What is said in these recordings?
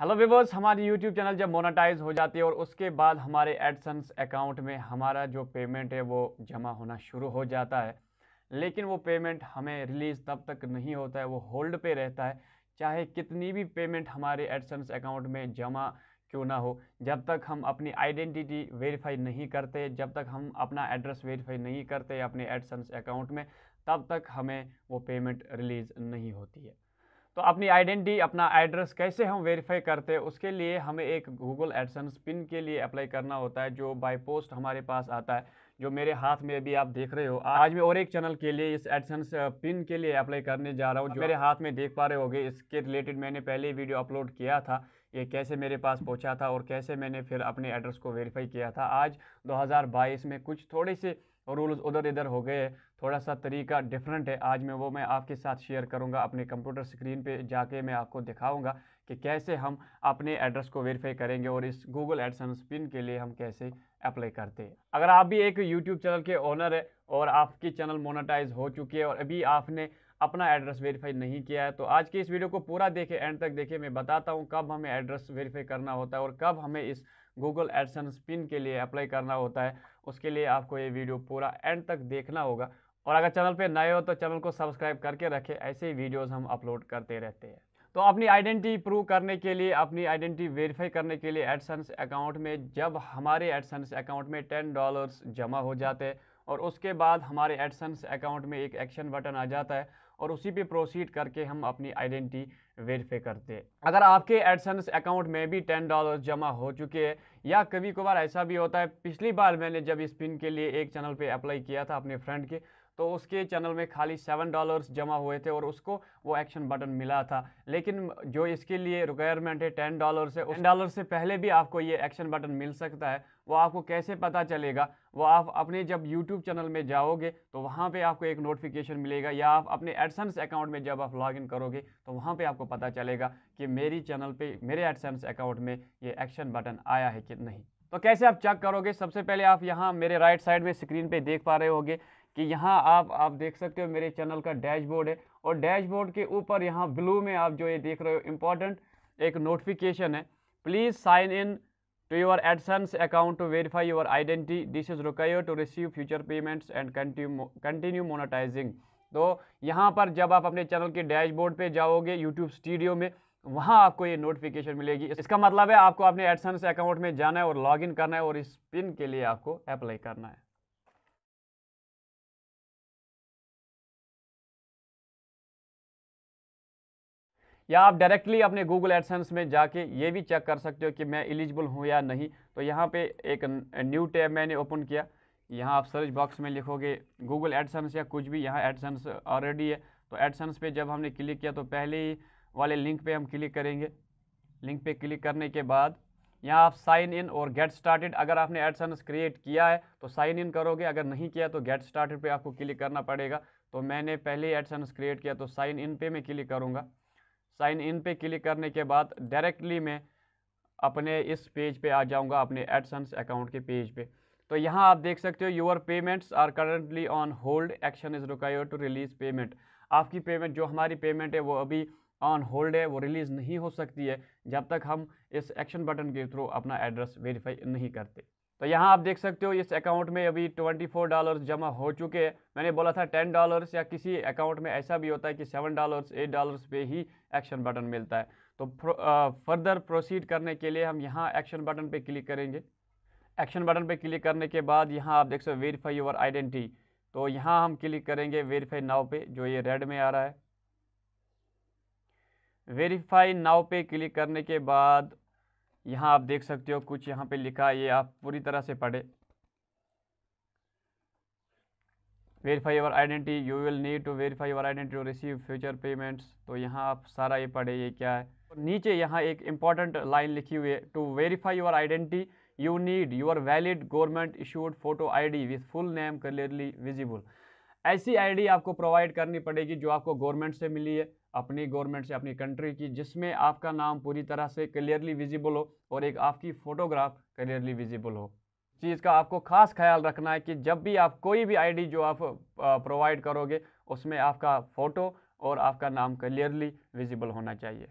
hello viewers हमारी YouTube channel जब monetize हो जाती है और उसके बाद हमारे एडसन्स अकाउंट में हमारा जो पेमेंट है वो जमा होना शुरू हो जाता है लेकिन वो पेमेंट हमें रिलीज़ तब तक नहीं होता है वो होल्ड पे रहता है चाहे कितनी भी पेमेंट हमारे एडसन्स अकाउंट में जमा क्यों ना हो जब तक हम अपनी आइडेंटिटी वेरीफाई नहीं करते जब तक हम अपना एड्रेस वेरीफाई नहीं करते अपने एडसन्स अकाउंट में तब तक हमें वो पेमेंट रिलीज़ नहीं होती है तो अपनी आइडेंटिटी अपना एड्रेस कैसे हम वेरीफाई करते हैं उसके लिए हमें एक गूगल एडसन्स पिन के लिए अप्लाई करना होता है जो बाई पोस्ट हमारे पास आता है जो मेरे हाथ में अभी आप देख रहे हो आज मैं और एक चैनल के लिए इस एडसन्स पिन के लिए अप्लाई करने जा रहा हूँ जो मेरे हाथ में देख पा रहे होगे इसके रिलेटेड मैंने पहले वीडियो अपलोड किया था ये कैसे मेरे पास पहुँचा था और कैसे मैंने फिर अपने एड्रेस को वेरीफाई किया था आज 2022 में कुछ थोड़े से रूल्स उधर इधर हो गए थोड़ा सा तरीका डिफरेंट है आज मैं वो मैं आपके साथ शेयर करूंगा अपने कंप्यूटर स्क्रीन पे जाके मैं आपको दिखाऊंगा कि कैसे हम अपने एड्रेस को वेरीफाई करेंगे और इस गूगल एडसन पिन के लिए हम कैसे अप्लाई करते हैं अगर आप भी एक यूट्यूब चैनल के ओनर है और आपकी चैनल मोनाटाइज हो चुकी है और अभी आपने अपना एड्रेस वेरीफाई नहीं किया है तो आज के इस वीडियो को पूरा देखें एंड तक देखें मैं बताता हूँ कब हमें एड्रेस वेरीफाई करना होता है और कब हमें इस गूगल एडसेंस पिन के लिए अप्लाई करना होता है उसके लिए आपको ये वीडियो पूरा एंड तक देखना होगा और अगर चैनल पे नए हो तो चैनल को सब्सक्राइब करके रखें ऐसे ही वीडियोस हम अपलोड करते रहते हैं तो अपनी आइडेंटिटी प्रूव करने के लिए अपनी आइडेंटिटी वेरीफाई करने के लिए एडसेंस अकाउंट में जब हमारे एडसेंस अकाउंट में टेन डॉलर्स जमा हो जाते हैं और उसके बाद हमारे एडसेंस अकाउंट में एक एक्शन बटन आ जाता है और उसी पे प्रोसीड करके हम अपनी आइडेंटिटी वेरीफाई करते हैं अगर आपके एडसेंस अकाउंट में भी टेन डॉलर जमा हो चुके हैं या कभी कभार ऐसा भी होता है पिछली बार मैंने जब इस पिन के लिए एक चैनल पे अप्लाई किया था अपने फ्रेंड के तो उसके चैनल में खाली सेवन डॉलर्स जमा हुए थे और उसको वो एक्शन बटन मिला था लेकिन जो इसके लिए रिक्वायरमेंट है टेन डॉलर से टेन डॉलर से पहले भी आपको ये एक्शन बटन मिल सकता है वो आपको कैसे पता चलेगा वो आप अपने जब यूट्यूब चैनल में जाओगे तो वहाँ पे आपको एक नोटिफिकेशन मिलेगा या आप अपने एडसेंस अकाउंट में जब आप लॉगिन करोगे तो वहाँ पे आपको पता चलेगा कि मेरी चैनल पे मेरे एडसेंस अकाउंट में ये एक्शन बटन आया है कि नहीं तो कैसे आप चेक करोगे सबसे पहले आप यहाँ मेरे राइट साइड में स्क्रीन पे देख पा रहे होगे कि यहाँ आप आप देख सकते हो मेरे चैनल का डैशबोर्ड है और डैशबोर्ड के ऊपर यहाँ ब्लू में आप जो ये देख रहे हो इम्पॉर्टेंट एक नोटिफिकेशन है please sign in to your AdSense account to verify your identity this is required to receive future payments and continue monetizing तो यहाँ पर जब आप अपने चैनल के डैशबोर्ड पे जाओगे यूट्यूब स्टूडियो में वहाँ आपको ये नोटिफिकेशन मिलेगी इसका मतलब है आपको अपने एडसन अकाउंट में जाना है और लॉगिन करना है और इस पिन के लिए आपको अप्लाई करना है या आप डायरेक्टली अपने गूगल एडसेंस में जाके ये भी चेक कर सकते हो कि मैं एलिजिबल हूँ या नहीं तो यहाँ पे एक न्यू टैब मैंने ओपन किया यहाँ आप सर्च बॉक्स में लिखोगे गूगल एडसेंस या कुछ भी यहाँ एडसेंस ऑलरेडी है तो एडसेंस पे जब हमने क्लिक किया तो पहले ही वाले लिंक पे हम क्लिक करेंगे लिंक पे क्लिक करने के बाद यहाँ आप साइन इन और गेट स्टार्टेड अगर आपने एडसेंस क्रिएट किया है तो साइन इन करोगे अगर नहीं किया तो गेट स्टार्टेड पे आपको क्लिक करना पड़ेगा तो मैंने पहले ही एडसन्स क्रिएट किया तो साइन इन पे मैं क्लिक करूँगा साइन इन पे क्लिक करने के बाद डायरेक्टली मैं अपने इस पेज पे आ जाऊँगा अपने एडसेंस अकाउंट के पेज पे तो यहाँ आप देख सकते हो your payments are currently on hold action is required to release payment आपकी पेमेंट जो हमारी पेमेंट है वो अभी ऑन होल्ड है वो रिलीज़ नहीं हो सकती है जब तक हम इस एक्शन बटन के थ्रू अपना एड्रेस वेरीफाई नहीं करते तो यहाँ आप देख सकते हो इस अकाउंट में अभी 24 डॉलर्स जमा हो चुके हैं मैंने बोला था 10 डॉलर्स या किसी अकाउंट में ऐसा भी होता है कि 7 डॉलर्स 8 डॉलर्स पे ही एक्शन बटन मिलता है तो फर्दर प्रोसीड करने के लिए हम यहाँ एक्शन बटन पे क्लिक करेंगे एक्शन बटन पे क्लिक करने के बाद यहाँ आप देख सकते हो वेरीफाई योर आइडेंटिटी तो यहाँ हम क्लिक करेंगे वेरीफाई नाव पर जो ये रेड में आ रहा है वेरीफाई नाव पे क्लिक करने के बाद यहाँ आप देख सकते हो कुछ यहाँ पे लिखा ये आप पूरी तरह से पढ़े verify your identity you will need to verify your identity to receive future payments तो यहाँ आप सारा ये पढ़े ये क्या है नीचे यहाँ एक इंपॉर्टेंट लाइन लिखी हुई है to verify your identity you need your valid government issued photo I D with full name clearly visible ऐसी डी आपको प्रोवाइड करनी पड़ेगी जो आपको गवर्नमेंट से मिली है अपनी गवर्नमेंट से अपनी कंट्री की जिसमें आपका नाम पूरी तरह से क्लियरली विजिबल हो और एक आपकी फ़ोटोग्राफ क्लियरली विजिबल हो चीज़ का आपको खास ख्याल रखना है कि जब भी आप कोई भी आईडी जो आप प्रोवाइड करोगे उसमें आपका फ़ोटो और आपका नाम क्लियरली विजिबल होना चाहिए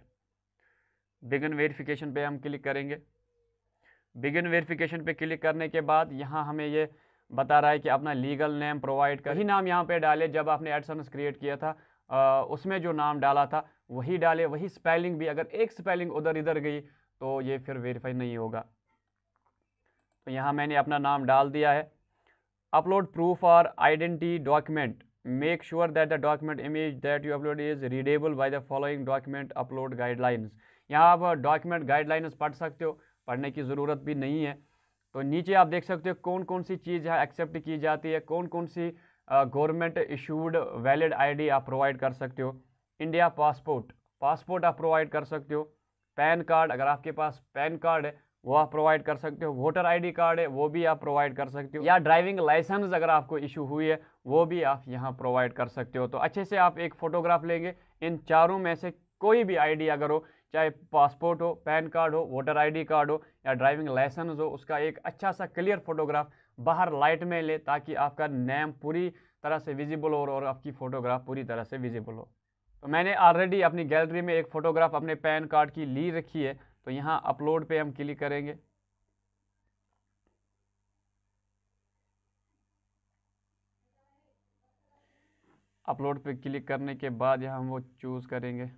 बिगन वेरिफिकेशन पे हम क्लिक करेंगे बिगन वेरिफिकेशन पे क्लिक करने के बाद यहाँ हमें ये बता रहा है कि अपना लीगल नेम प्रोवाइड कर ही नाम यहाँ पे डाले जब आपने एडसन क्रिएट किया था उसमें जो नाम डाला था वही डाले वही स्पेलिंग भी अगर एक स्पेलिंग उधर इधर गई तो ये फिर वेरीफाई नहीं होगा तो यहाँ मैंने अपना नाम डाल दिया है अपलोड प्रूफ और identity document make sure that the document image that you upload is readable by the following document upload guidelines यहाँ आप डॉक्यूमेंट गाइडलाइंस पढ़ सकते हो पढ़ने की ज़रूरत भी नहीं है तो नीचे आप देख सकते हो कौन कौन सी चीज़ यहाँ एक्सेप्ट की जाती है कौन कौन सी गवर्नमेंट इशूड वैलिड आईडी आप प्रोवाइड कर सकते हो इंडिया पासपोर्ट पासपोर्ट आप प्रोवाइड कर सकते हो पैन कार्ड अगर आपके पास पैन कार्ड है वो आप प्रोवाइड कर सकते हो वोटर आईडी कार्ड है वो भी आप प्रोवाइड कर सकते हो या ड्राइविंग लाइसेंस अगर आपको इशू हुई है वो भी आप यहाँ प्रोवाइड कर सकते हो तो अच्छे से आप एक फ़ोटोग्राफ लेंगे इन चारों में से कोई भी आईडी अगर हो चाहे पासपोर्ट हो पैन कार्ड हो वोटर आईडी कार्ड हो या ड्राइविंग लाइसेंस हो उसका एक अच्छा सा क्लियर फोटोग्राफ बाहर लाइट में ले ताकि आपका नेम पूरी तरह से विजिबल हो और आपकी फ़ोटोग्राफ पूरी तरह से विजिबल हो तो मैंने ऑलरेडी अपनी गैलरी में एक फ़ोटोग्राफ अपने पैन कार्ड की ली रखी है तो यहाँ अपलोड पे हम क्लिक करेंगे अपलोड पे क्लिक करने के बाद यहाँ हम वो चूज़ करेंगे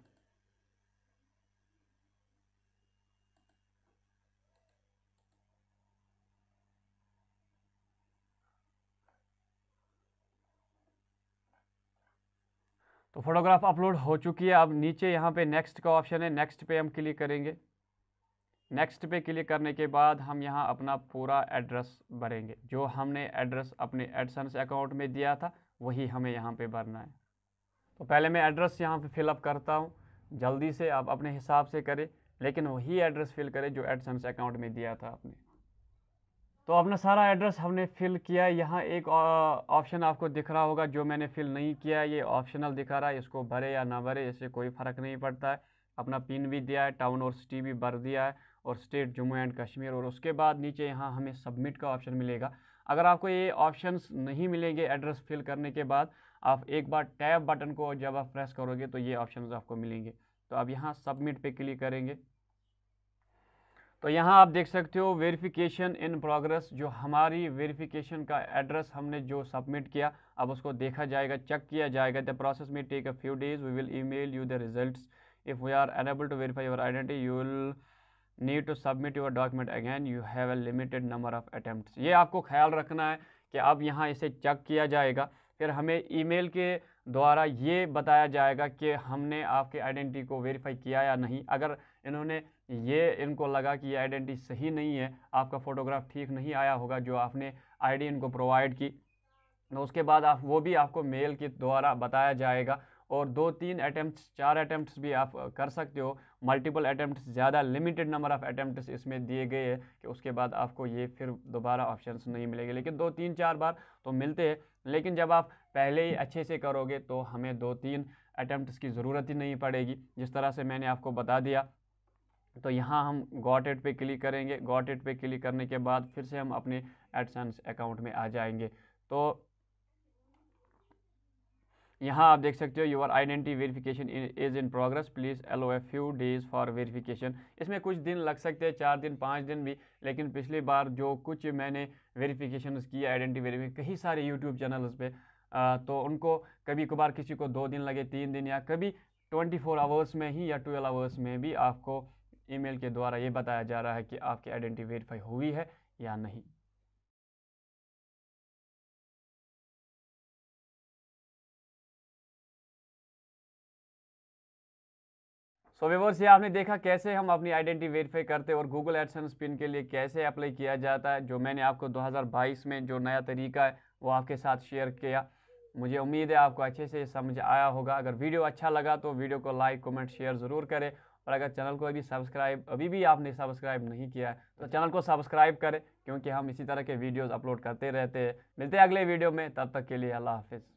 तो फोटोग्राफ अपलोड हो चुकी है अब नीचे यहाँ पे नेक्स्ट का ऑप्शन है नेक्स्ट पे हम क्लिक करेंगे नेक्स्ट पे क्लिक करने के बाद हम यहाँ अपना पूरा एड्रेस भरेंगे जो हमने एड्रेस अपने एडसन्स अकाउंट में दिया था वही हमें यहाँ पे भरना है तो पहले मैं एड्रेस यहाँ पे फिलअप करता हूँ जल्दी से आप अपने हिसाब से करें लेकिन वही एड्रेस फिल करें जो एडसन्स अकाउंट में दिया था आपने तो अपना सारा एड्रेस हमने फिल किया यहाँ एक ऑप्शन आपको दिख रहा होगा जो मैंने फिल नहीं किया ये ऑप्शनल दिखा रहा है इसको भरे या ना भरे इससे कोई फ़र्क नहीं पड़ता है अपना पिन भी दिया है टाउन और सिटी भी भर दिया है और स्टेट जम्मू एंड कश्मीर और उसके बाद नीचे यहाँ हमें सबमिट का ऑप्शन मिलेगा अगर आपको ये ऑप्शन नहीं मिलेंगे एड्रेस फिल करने के बाद आप एक बार टैब बटन को जब आप प्रेस करोगे तो ये ऑप्शन आपको मिलेंगे तो आप यहाँ सबमिट पर क्लिक करेंगे तो यहाँ आप देख सकते हो वेरिफिकेशन इन प्रोग्रेस जो हमारी वेरिफिकेशन का एड्रेस हमने जो सबमिट किया अब उसको देखा जाएगा चेक किया जाएगा द प्रोसेस में take a few days we will email you the results if we are unable to verify your identity you will need to submit your document again you have a limited number of attempt ये आपको ख्याल रखना है कि अब यहाँ इसे check किया जाएगा फिर हमें ईमेल के द्वारा ये बताया जाएगा कि हमने आपके आइडेंटिटी को वेरीफाई किया या नहीं अगर इन्होंने ये इनको लगा कि ये आइडेंटिटी सही नहीं है आपका फ़ोटोग्राफ ठीक नहीं आया होगा जो आपने आईडी इनको प्रोवाइड की तो उसके बाद आप वो भी आपको मेल के द्वारा बताया जाएगा और दो तीन अटैम्प्ट चार अटैम्प्ट भी आप कर सकते हो मल्टीपल अटैम्प्ट ज़्यादा लिमिटेड नंबर ऑफ़ अटैम्प्ट इसमें दिए गए हैं कि उसके बाद आपको ये फिर दोबारा ऑप्शन नहीं मिलेंगे लेकिन दो तीन चार बार तो मिलते हैं लेकिन जब आप पहले ही अच्छे से करोगे तो हमें दो तीन अटैम्प्ट की ज़रूरत ही नहीं पड़ेगी जिस तरह से मैंने आपको बता दिया तो यहाँ हम गॉट एट पे क्लिक करेंगे गॉट एट पे क्लिक करने के बाद फिर से हम अपने एडसेंस अकाउंट में आ जाएंगे तो यहाँ आप देख सकते हो your identity verification is in progress please allow a few days for verification इसमें कुछ दिन लग सकते हैं चार दिन पाँच दिन भी लेकिन पिछली बार जो कुछ मैंने वेरिफिकेशन की आइडेंटी वेरीफिकेशन कई सारे यूट्यूब चैनल्स पे आ, तो उनको कभी कभार किसी को दो दिन लगे तीन दिन या कभी ट्वेंटी फोर आवर्स में ही या ट्वेल्व आवर्स में भी आपको ईमेल के द्वारा ये बताया जा रहा है कि आपकी आइडेंटिटी वेरीफाई हुई है या नहीं सो so, व्यवर्स ये आपने देखा कैसे हम अपनी आइडेंटिटी वेरीफाई करते हैं और गूगल एडसेंस पिन के लिए कैसे अप्लाई किया जाता है जो मैंने आपको 2022 में जो नया तरीका है वो आपके साथ शेयर किया मुझे उम्मीद है आपको अच्छे से समझ आया होगा अगर वीडियो अच्छा लगा तो वीडियो को लाइक कमेंट शेयर ज़रूर करें और अगर चैनल को अभी सब्सक्राइब अभी भी आपने सब्सक्राइब नहीं किया है तो चैनल को सब्सक्राइब करें क्योंकि हम इसी तरह के वीडियोज़ अपलोड करते रहते हैं मिलते हैं अगले वीडियो में तब तक के लिए अल्लाह हाफिज़